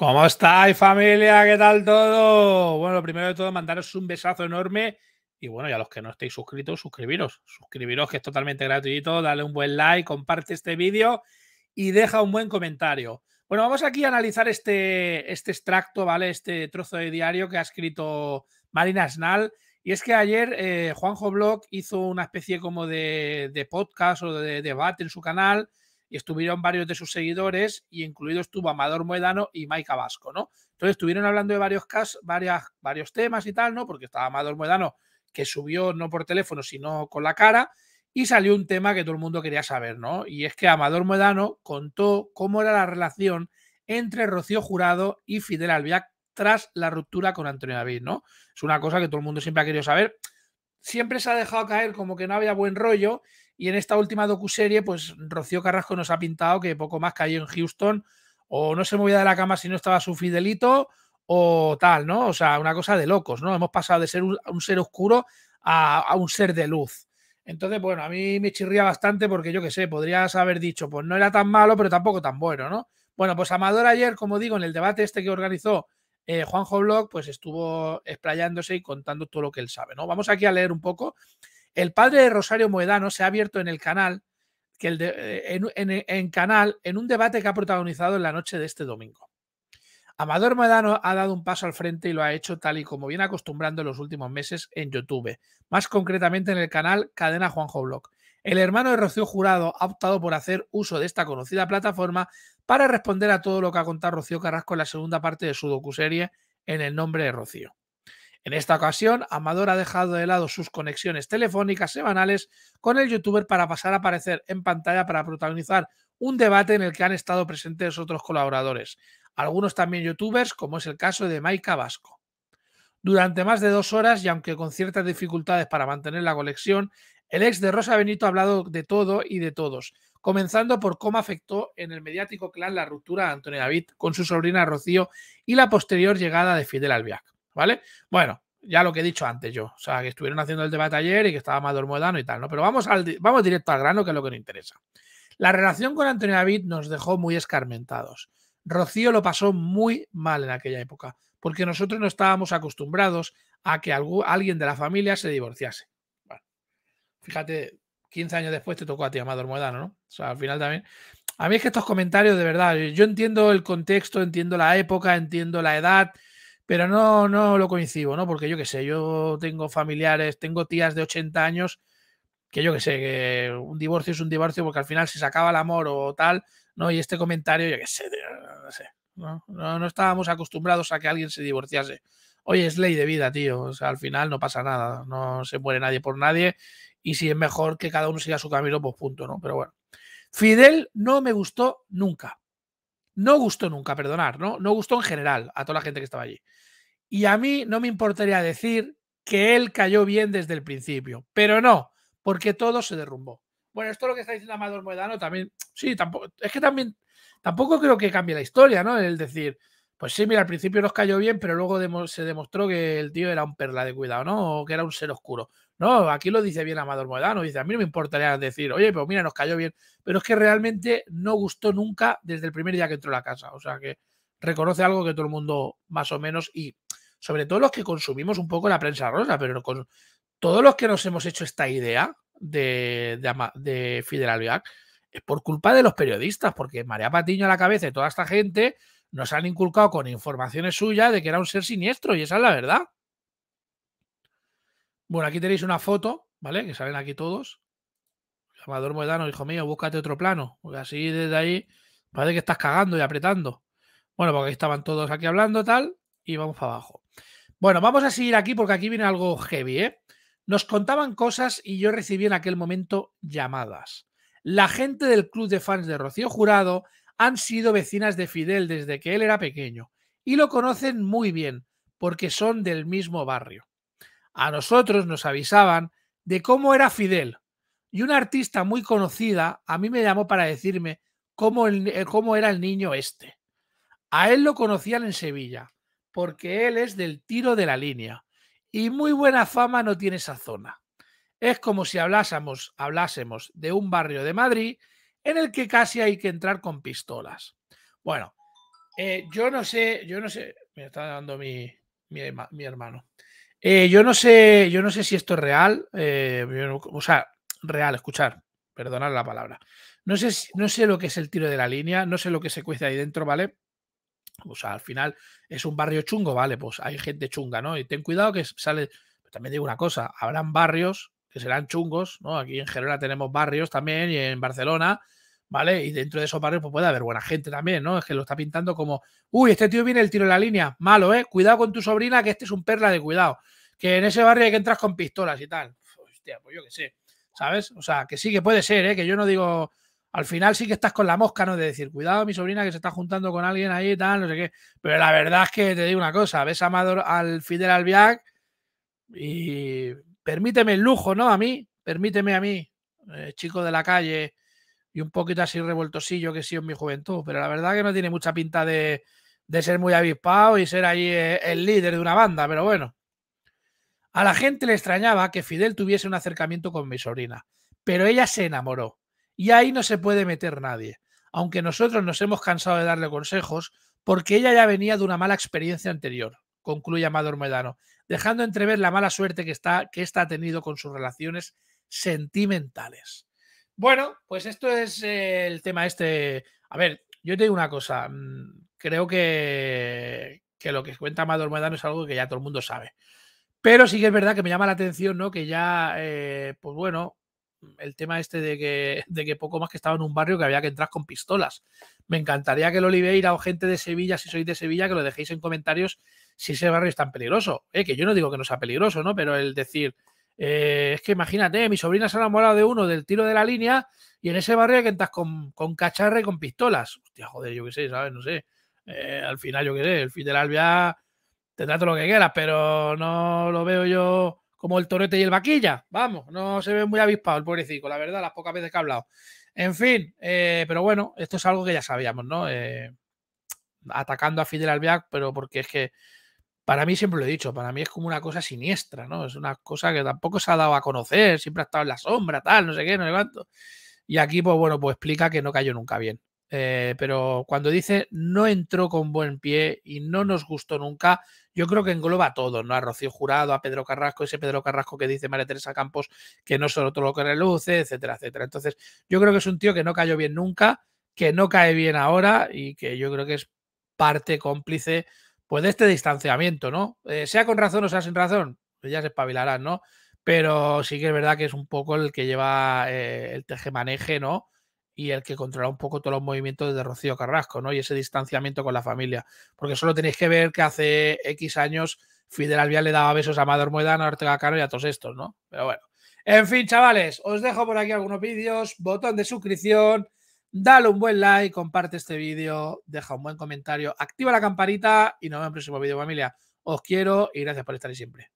¿Cómo estáis, familia? ¿Qué tal todo? Bueno, lo primero de todo, mandaros un besazo enorme. Y bueno, y a los que no estéis suscritos, suscribiros. Suscribiros, que es totalmente gratuito. Dale un buen like, comparte este vídeo y deja un buen comentario. Bueno, vamos aquí a analizar este, este extracto, ¿vale? Este trozo de diario que ha escrito Marina Snal. Y es que ayer eh, Juanjo Blog hizo una especie como de, podcast o de debate en su canal y estuvieron varios de sus seguidores y incluido estuvo Amador Moedano y Maika Vasco, ¿no? Entonces estuvieron hablando de varios, varias, varios temas y tal, ¿no? Porque estaba Amador Moedano que subió no por teléfono, sino con la cara, y salió un tema que todo el mundo quería saber, ¿no? Y es que Amador Moedano contó cómo era la relación entre Rocío Jurado y Fidel Albiac tras la ruptura con Antonio David, ¿no? Es una cosa que todo el mundo siempre ha querido saber. Siempre se ha dejado caer como que no había buen rollo y en esta última docuserie, pues Rocío Carrasco nos ha pintado que poco más cayó en Houston, o no se movía de la cama si no estaba su fidelito, o tal, ¿no? O sea, una cosa de locos, ¿no? Hemos pasado de ser un, ser oscuro a, un ser de luz. Entonces, bueno, a mí me chirría bastante porque yo qué sé, podrías haber dicho, pues no era tan malo, pero tampoco tan bueno, ¿no? Bueno, pues Amador ayer, como digo, en el debate este que organizó eh, Juanjo Blog, pues estuvo explayándose y contando todo lo que él sabe, ¿no? Vamos aquí a leer un poco el padre de Rosario Moedano se ha abierto en el canal, que el eh, en, canal, en un debate que ha protagonizado en la noche de este domingo. Amador Moedano ha dado un paso al frente y lo ha hecho tal y como viene acostumbrando en los últimos meses en YouTube, más concretamente en el canal Cadena Juanjo Blog. El hermano de Rocío Jurado ha optado por hacer uso de esta conocida plataforma para responder a todo lo que ha contado Rocío Carrasco en la segunda parte de su docuserie en el nombre de Rocío. En esta ocasión, Amador ha dejado de lado sus conexiones telefónicas semanales con el youtuber para pasar a aparecer en pantalla para protagonizar un debate en el que han estado presentes otros colaboradores, algunos también youtubers, como es el caso de Maika Vasco. Durante más de dos horas, y aunque con ciertas dificultades para mantener la colección, el ex de Rosa Benito ha hablado de todo y de todos, comenzando por cómo afectó en el mediático clan la ruptura de Antonio David con su sobrina Rocío y la posterior llegada de Fidel Albiac. ¿vale? Bueno, ya lo que he dicho antes yo, o sea, que estuvieron haciendo el debate ayer y que estaba más Moedano y tal, ¿no? Pero vamos, al, vamos directo al grano, que es lo que nos interesa. La relación con Antonio David nos dejó muy escarmentados. Rocío lo pasó muy mal en aquella época, porque nosotros no estábamos acostumbrados a que alguien de la familia se divorciase. fíjate, 15 años después te tocó a ti, Amador Moedano, ¿no? O sea, al final también. A mí es que estos comentarios, de verdad, yo entiendo el contexto, entiendo la época, entiendo la edad, pero no, no lo coincido, ¿no? Porque yo qué sé, yo tengo familiares, tengo tías de 80 años que yo qué sé, que un divorcio es un divorcio porque al final se acaba el amor o tal, ¿no? Y este comentario, yo qué sé, no ¿no? No, no estábamos acostumbrados a que alguien se divorciase. Oye, es ley de vida, tío, o sea, al final no pasa nada, no se muere nadie por nadie y si es mejor que cada uno siga su camino, pues punto, ¿no? Pero bueno. Fidel no me gustó nunca. No gustó nunca, perdonar, ¿no? No gustó en general a toda la gente que estaba allí. Y a mí no me importaría decir que él cayó bien desde el principio, pero no, porque todo se derrumbó. Bueno, esto lo que está diciendo Amador Moedano también. Sí, tampoco, es que también tampoco creo que cambie la historia, ¿no? El decir, pues sí, mira, al principio nos cayó bien, pero luego se demostró que el tío era un perla de cuidado, ¿no? O que era un ser oscuro. No, aquí lo dice bien Amador Moedano, dice, a mí no me importaría decir, oye, pero mira, nos cayó bien, pero es que realmente no gustó nunca desde el primer día que entró a la casa, o sea que reconoce algo que todo el mundo más o menos y sobre todo los que consumimos un poco la prensa rosa, pero con todos los que nos hemos hecho esta idea de, de, de Fidel Albiac es por culpa de los periodistas, porque María Patiño a la cabeza y toda esta gente nos han inculcado con informaciones suyas de que era un ser siniestro y esa es la verdad. Bueno, aquí tenéis una foto, ¿vale? Que salen aquí todos. Amador Moedano, hijo mío, búscate otro plano. Porque así desde ahí parece que estás cagando y apretando. Bueno, porque estaban todos aquí hablando, tal, y vamos para abajo. Bueno, vamos a seguir aquí porque aquí viene algo heavy, ¿eh? Nos contaban cosas y yo recibí en aquel momento llamadas. La gente del club de fans de Rocío Jurado han sido vecinas de Fidel desde que él era pequeño y lo conocen muy bien porque son del mismo barrio. A nosotros nos avisaban de cómo era Fidel. Y una artista muy conocida a mí me llamó para decirme cómo, eh, cómo era el niño este. A él lo conocían en Sevilla, porque él es del tiro de la línea. Y muy buena fama no tiene esa zona. Es como si hablásemos, hablásemos de un barrio de Madrid en el que casi hay que entrar con pistolas. Bueno, eh, yo no sé, yo no sé, me está dando mi, mi hermano. Eh, yo no sé, yo no sé si esto es real. Eh, o sea, real, escuchar, perdonad la palabra. No sé, no sé lo que es el tiro de la línea, no sé lo que se cuesta ahí dentro, ¿vale? O sea, al final es un barrio chungo, ¿vale? Pues hay gente chunga, ¿no? Y ten cuidado que sale. también digo una cosa, habrán barrios que serán chungos, ¿no? Aquí en Gerona tenemos barrios también y en Barcelona ¿vale? Y dentro de esos barrios pues, puede haber buena gente también, ¿no? Es que lo está pintando como, uy, este tío viene el tiro en la línea, malo, ¿eh? Cuidado con tu sobrina, que este es un perla de cuidado, que en ese barrio hay que entrar con pistolas y tal. Hostia, pues yo qué sé, ¿sabes? O sea, que sí, que puede ser, ¿eh? Que yo no digo, al final sí que estás con la mosca, ¿no? De decir, cuidado, mi sobrina que se está juntando con alguien ahí y tal, no sé qué. Pero la verdad es que te digo una cosa, ves a Amador, al Fidel Albiac y permíteme el lujo, ¿no? A mí, permíteme a mí, eh, chico de la calle, y un poquito así revueltosillo que sí en mi juventud, pero la verdad que no tiene mucha pinta de, de ser muy avispado y ser ahí eh, el líder de una banda, pero bueno. A la gente le extrañaba que Fidel tuviese un acercamiento con mi sobrina, pero ella se enamoró y ahí no se puede meter nadie, aunque nosotros nos hemos cansado de darle consejos porque ella ya venía de una mala experiencia anterior, concluye Amador Medano, dejando entrever la mala suerte que, está, que esta ha tenido con sus relaciones sentimentales. Bueno, pues esto es eh, el tema este. A ver, yo te digo una cosa. Mm, creo que, que lo que cuenta Maduro Medano es algo que ya todo el mundo sabe. Pero sí que es verdad que me llama la atención, ¿no? Que ya, eh, pues bueno, el tema este de que, de que poco más que estaba en un barrio que había que entrar con pistolas. Me encantaría que el Oliveira o gente de Sevilla, si sois de Sevilla, que lo dejéis en comentarios si ese barrio es tan peligroso. Eh, que yo no digo que no sea peligroso, ¿no? Pero el decir, eh, es que imagínate, mi sobrina se ha enamorado de uno del tiro de la línea y en ese barrio que entras con, con y con pistolas. Hostia, joder, yo qué sé, ¿sabes? No sé. Eh, al final, yo qué sé, el Fidel albia te todo lo que quieras, pero no lo veo yo como el torete y el vaquilla. Vamos, no se ve muy avispado el pobrecito, la verdad, las pocas veces que ha hablado. En fin, eh, pero bueno, esto es algo que ya sabíamos, ¿no? atacando a Fidel Albiac, pero porque es que para mí siempre lo he dicho, para mí es como una cosa siniestra, ¿no? Es una cosa que tampoco se ha dado a conocer, siempre ha estado en la sombra, tal, no sé qué, no levanto. cuánto. Y aquí, pues bueno, pues explica que no cayó nunca bien. Eh, pero cuando dice no entró con buen pie y no nos gustó nunca, yo creo que engloba a todos, ¿no? A Rocío Jurado, a Pedro Carrasco, ese Pedro Carrasco que dice María Teresa Campos que no solo todo lo que reluce, etcétera, etcétera. Entonces, yo creo que es un tío que no cayó bien nunca, que no cae bien ahora y que yo creo que es parte cómplice pues de este distanciamiento, ¿no? Eh, sea con razón o sea sin razón, pues, ya se espabilarán, ¿no? Pero sí que es verdad que es un poco el que lleva eh, el el tejemaneje, ¿no? Y el que controla un poco todos los movimientos de Rocío Carrasco, ¿no? Y ese distanciamiento con la familia. Porque solo tenéis que ver que hace X años Fidel Albial le daba besos a Amador Muedan a Ortega Caro y a todos estos, ¿no? Pero bueno. En fin, chavales, os dejo por aquí algunos vídeos, botón de suscripción Dale un buen like, comparte este vídeo, deja un buen comentario, activa la campanita y nos vemos en el próximo vídeo, familia. Os quiero y gracias por estar ahí siempre.